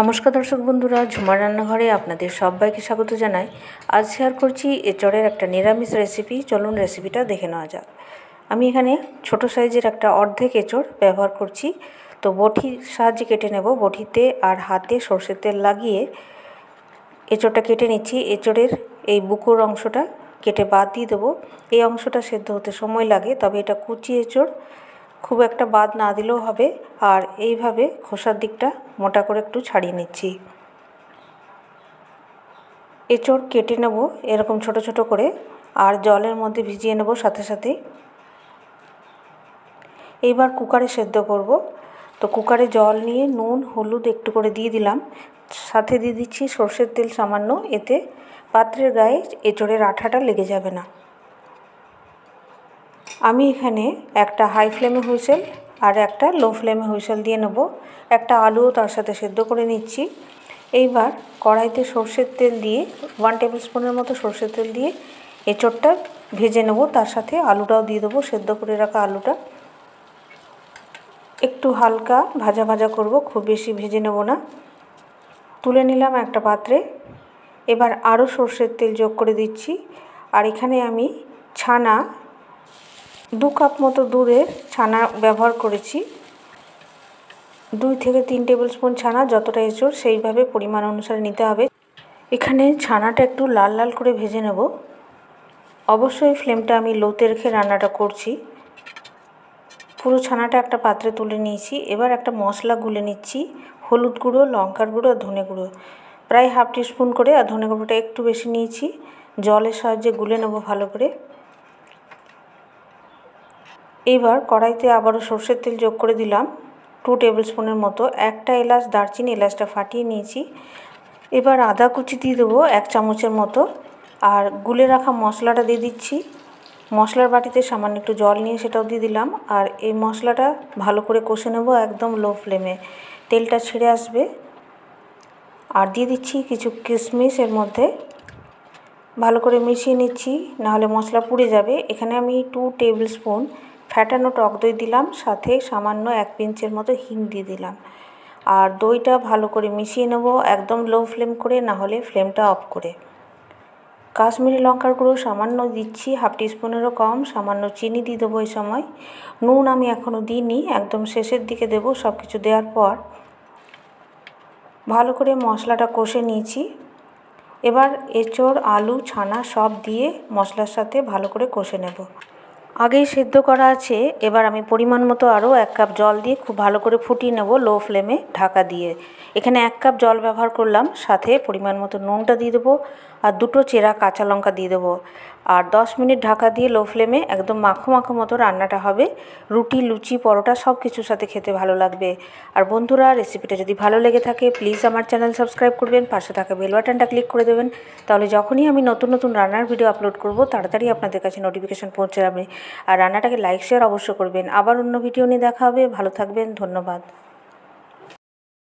নমস্কার দর্শক বন্ধুরা ঝুমার রান্নাঘরে আপনাদের সবাইকে স্বাগত জানাই আজ শেয়ার করছি এচড়ের একটা নিরামিষ রেসিপি চলুন রেসিপিটা দেখে নেওয়া যাক আমি এখানে ছোট সাইজের একটা অর্ধেক এঁচড় ব্যবহার করছি তো বটির সাহায্যে কেটে নেব বটিতে আর হাতে সর্ষের তেল লাগিয়ে এঁচড়টা কেটে নিচ্ছি এঁচড়ের এই বুকুর অংশটা কেটে বাদ দিয়ে দেবো এই অংশটা সেদ্ধ হতে সময় লাগে তবে এটা কুচি এঁচড় খুব একটা বাদ না দিলেও হবে আর এইভাবে খোসার দিকটা মোটা করে একটু ছাড়িয়ে নিচ্ছি এঁচড় কেটে নেব এরকম ছোট ছোট করে আর জলের মধ্যে ভিজিয়ে নেব সাথে সাথে এইবার কুকারে সেদ্ধ করব তো কুকারে জল নিয়ে নুন হলুদ একটু করে দিয়ে দিলাম সাথে দিয়ে দিচ্ছি সর্ষের তেল সামান্য এতে পাত্রের গায়ে এঁচড়ের আঠাটা লেগে যাবে না আমি এখানে একটা হাই ফ্লেমে হুইসেল আর একটা লো ফ্লেমে হুইসেল দিয়ে নেব একটা আলুও তার সাথে সেদ্ধ করে নিচ্ছি এইবার কড়াইতে সর্ষের তেল দিয়ে ওয়ান টেবিল স্পুনের মতো সর্ষের তেল দিয়ে এঁচড়টা ভেজে নেব তার সাথে আলুটাও দিয়ে দেবো সেদ্ধ করে রাখা আলুটা একটু হালকা ভাজা ভাজা করব খুব বেশি ভেজে নেব না তুলে নিলাম একটা পাত্রে এবার আরও সর্ষের তেল যোগ করে দিচ্ছি আর এখানে আমি ছানা দু কাপ মতো দুধে ছানা ব্যবহার করেছি দুই থেকে তিন টেবিল স্পুন ছানা যতটা এঁচোর সেইভাবে পরিমাণ অনুসারে নিতে হবে এখানে ছানাটা একটু লাল লাল করে ভেজে নেব অবশ্যই ফ্লেমটা আমি লোতে রেখে রান্নাটা করছি পুরো ছানাটা একটা পাত্রে তুলে নিয়েছি এবার একটা মশলা গুলে নিচ্ছি হলুদ গুঁড়ো লঙ্কার গুঁড়ো আর ধনে গুঁড়ো প্রায় হাফ স্পুন করে আর ধনে গুঁড়োটা একটু বেশি নিয়েছি জলের সাহায্যে গুলে নেবো ভালো করে এবার কড়াইতে আবারও সর্ষের তেল যোগ করে দিলাম টু টেবিল স্পুনের মতো একটা এলাচ দারচিনি এলাচটা ফাটিয়ে নিয়েছি এবার আদা কুচি দিয়ে দেবো এক চামচের মতো আর গুলে রাখা মশলাটা দিয়ে দিচ্ছি মশলার বাটিতে সামান্য একটু জল নিয়ে সেটাও দিয়ে দিলাম আর এই মশলাটা ভালো করে কষে নেব একদম লো ফ্লেমে তেলটা ছেড়ে আসবে আর দিয়ে দিচ্ছি কিছু কিশমিশ এর মধ্যে ভালো করে মিশিয়ে নিচ্ছি নাহলে মশলা পুড়ে যাবে এখানে আমি টু টেবিল স্পুন ফ্যাটানো টক দই দিলাম সাথে সামান্য এক পিঞ্চের মতো হিং দিয়ে দিলাম আর দইটা ভালো করে মিশিয়ে নেব একদম লো ফ্লেম করে না হলে ফ্লেমটা অফ করে কাশ্মীরি লঙ্কার গুঁড়ো সামান্য দিচ্ছি হাফ টিস্পুনেরও কম সামান্য চিনি দিয়ে দেবো এই সময় নুন আমি এখনও দিইনি একদম শেষের দিকে দেব সব কিছু দেওয়ার পর ভালো করে মশলাটা কষে নিয়েছি এবার এঁচড় আলু ছানা সব দিয়ে মশলার সাথে ভালো করে কষে নেব আগেই সেদ্ধ করা আছে এবার আমি পরিমাণ মতো আরও এক কাপ জল দিয়ে খুব ভালো করে ফুটিয়ে নেব লো ফ্লেমে ঢাকা দিয়ে এখানে এক কাপ জল ব্যবহার করলাম সাথে পরিমাণ মতো নুনটা দিয়ে দেবো আর দুটো চেরা কাঁচা লঙ্কা দিয়ে দেবো আর দশ মিনিট ঢাকা দিয়ে লো ফ্লেমে একদম মাখো মাখো মতো রান্নাটা হবে রুটি লুচি পরোটা সব কিছুর সাথে খেতে ভালো লাগবে আর বন্ধুরা রেসিপিটা যদি ভালো লেগে থাকে প্লিজ আমার চ্যানেল সাবস্ক্রাইব করবেন পাশে থাকা বেল বাটনটা ক্লিক করে দেবেন তাহলে যখনই আমি নতুন নতুন রান্নার ভিডিও আপলোড করব তাড়াতাড়ি আপনাদের কাছে নোটিফিকেশান পৌঁছে যাবে আর রান্নাটাকে লাইক শেয়ার অবশ্য করবেন আবার অন্য ভিডিও নিয়ে দেখা হবে ভালো থাকবেন ধন্যবাদ